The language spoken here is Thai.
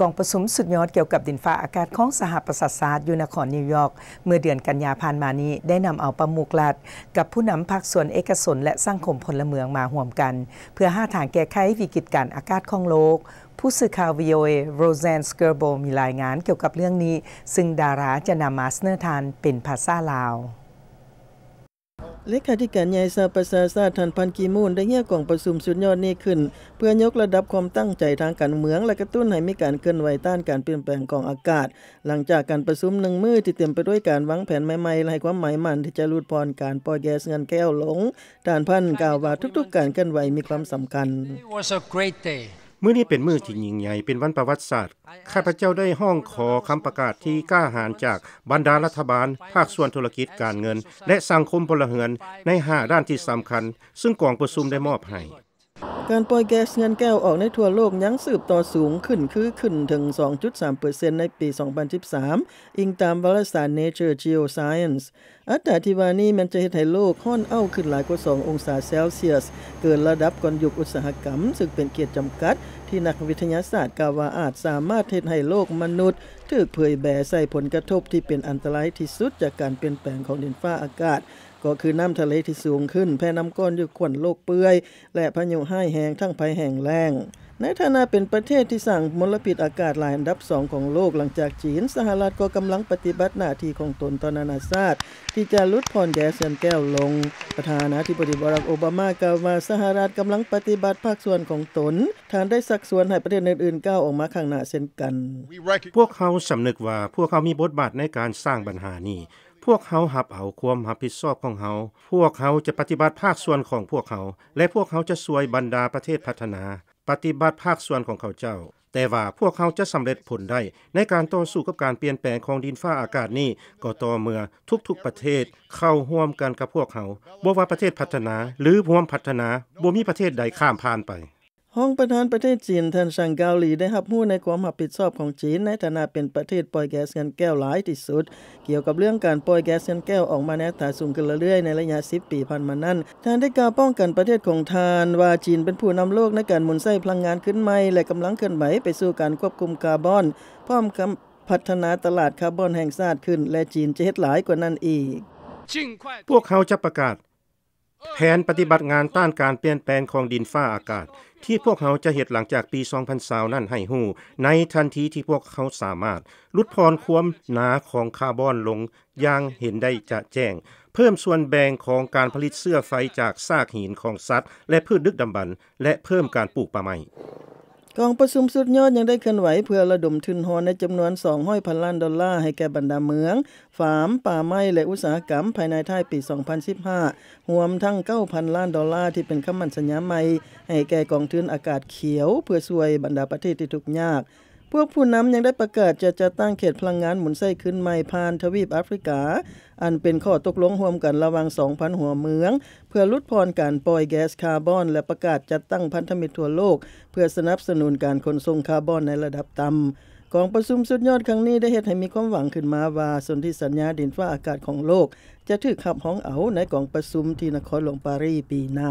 กองประมสุดยอดเกี่ยวกับดินฟ้าอากาศของสหประชาชาติอยูนครนิวยอร์กเมื่อเดือนกันยาผ่านมานี้ได้นำเอาประมุกลัด กับผู้นำภาคส่วนเอกชนและสร้างคมพลเมืองมาห่วมกันเพื่อห้าทางแก้ไขวิกฤตการอากาศของโลกผู้สื่อข่าววิโอเอโรแซนสเกอร์โบมีรายงานเกี่ยวกับเรื่องนี้ซึ่งดาราจะนำมาเนอทานเป็นภาษาลาวเลขาธิการใหญ่ซาปซาซาทันพันกีมูลได้เงียกล่องประชุมสุดยอดนี้ขึ้น เพื่อยกระดับความตั้งใจทางการเมือง และกระตุ้นให้มีการเคลื่อนไหวต้านการเปลี่ยนแปลงของอากาศ หลังจากการประชุมหนึ่งมือที่เต็มไปด้วยการวางแผนใหม่ๆใหความหมายมั่นที่จะรูดพรการปล่อยแก๊สเงินแก้วหลงท่านพันกล่าวว่าทุกๆการเคลื่อนไหวมีความสำคัญมื่อนี้เป็นมือที่ยิ่งใหญ่ เป็นวันประวัติศาสตร์ข้าพเจ้าได้ห้องขอคำประกาศที่กล้าหาญจากบรรดารัฐบาล ภาคส่วนธุรกิจการเงิน และสังคมพลเรือนใน5ด้านที่สำคัญ ซึ่งกองประชุมได้มอบให้การปล่อยแก๊สเงินแก้วออกในทั่วโลก ยังสืบต่อสูงขึ้นคือขึ้นถึง 2.3%ในปี 2013 อิงตามวารสาร Nature Geoscience อัตราที่ว่านี้มันจะเห็ดให้โลกห้อนเอ้าขึ้นหลายกว่า 2 องศาเซลเซียส เกินระดับก่อนยุคอุตสาหกรรม ซึ่งเป็นเกียรติจำกัดที่นักวิทยาศาสตร์กล่าวว่าอาจสามารถเห็ดให้โลกมนุษย์ถูกเผยแบ่ใส่ผลกระทบที่เป็นอันตรายที่สุดจากการเปลี่ยนแปลงของดินฟ้าอากาศก็คือน้ำทะเลที่สูงขึ้นแพ่น้ำก้อนอยู่ขวนโลกเปื่อยและพายุห้แหงทั้งภัยแห่งแรงในฐานะเป็นประเทศที่สั่งมลพิษอากาศหลายอันดับสองของโลกหลังจากจีนสหรัฐก็กำลังปฏิบัติหน้าที่ของตนตอนานาชาติที่จะลดพรแก๊สเรือนแก้วลง ประธานาธิบดีบารักโอบามากล่าวว่าสหรัฐกำลังปฏิบัติภาคส่วนของตนทานได้สักส่วนให้ประเทศอื่นๆ ก้าวออกมาข้างหน้าเช่นกัน พวกเขาสำนึกว่าพวกเขามีบทบาทในการสร้างปัญหานี้ พวกเขาหับเอาความหับผิดชอบของเขาพวกเขาจะปฏิบัติภาคส่วนของพวกเขาและพวกเขาจะสวยบรรดาประเทศพัฒนาปฏิบัติภาคส่วนของเขาเจ้า แต่ว่าพวกเขาจะสำเร็จผลได้ ในการต่อสู้กับการเปลี่ยนแปลงของดินฟ้าอากาศนี้ ก็ต่อเมื่อทุกๆประเทศเข้าร่วมกันกับพวกเขาบ่ว่าประเทศพัฒนาหรือร่วมพัฒนาบ่มีประเทศใดข้ามผ่านไปห้องประธานประเทศจีนท่านชังเกาหลีได้รับหู้ในความรับผิดชอบของจีนในฐานะเป็นประเทศปล่อยแก๊สเงินแก้วหลายที่สุด เกี่ยวกับเรื่องการปล่อยแก๊สเงินแก้วออกมาในอตราสูงขึ้นเรื่อยๆในระยะ10ปีผ่านมานั้นท่านได้กล่าวป้องกันประเทศของทานว่าจีนเป็นผู้นำโลกในการหมุนไส้พลังงานขึ้นใหม่และกำลังเคลื่อนไหวไปสู่การควบคุมคาร์บอนพร้อมกับพัฒนาตลาดคาร์บอนแห่งชาติขึ้น และจีนจะเฮ็ดหลายกว่านั้นอีกพวกเขาจะประกาศแผนปฏิบัติงานต้านการเปลี่ยนแปลงของดินฟ้าอากาศที่พวกเขาจะเหตุหลังจากปี 2020นั่นให้หู้ในทันทีที่พวกเขาสามารถลดพรควมหนาของคาร์บอนลงอย่างเห็นได้จะแจ้ง เพิ่มส่วนแบ่งของการผลิตเสื้อไฟจากซากหินของสัตว์ และพืชดึกดำบรรและเพิ่มการปลูกป่าไม้กองประชุมสุดยอดยังได้เคลื่อนไหวเพื่อระดมทุนหอในจำนวน 200พันล้านดอลลาร์ให้แก่บรรดาเมืองฟาร์มป่า ไม้และอุตสาหกรรมภายในท้ายปี 2015รวมทั้ง 9,000 ล้านดอลลาร์ที่เป็นคำมั่นสัญญาใหม่ ให้แก่กองทุนอากาศเขียวเพื่อช่วยบรรดาประเทศที่ทุกยากพวกผู้นำยังได้ประกาศจะจัดตั้งเขตพลังงานหมุนไส้ขึ้นใหม่ผ่านทวีปแอฟริกา อันเป็นข้อตกลงห่วมกันระวัง 2,000 หัวเมือง เพื่อลดพรการปล่อยแก๊สคาร์บอน และประกาศจัดตั้งพันธมิตรทั่วโลก เพื่อสนับสนุนการขนส่งคาร์บอนในระดับต่ำกองประชุมสุดยอดครั้งนี้ได้เฮ็ดให้มีความหวังขึ้นมาว่าสนธิสัญญาดินฟ้าอากาศของโลก จะถูกขับห้องเอาในกองประชุมที่นครหลวงปารีสปีหน้า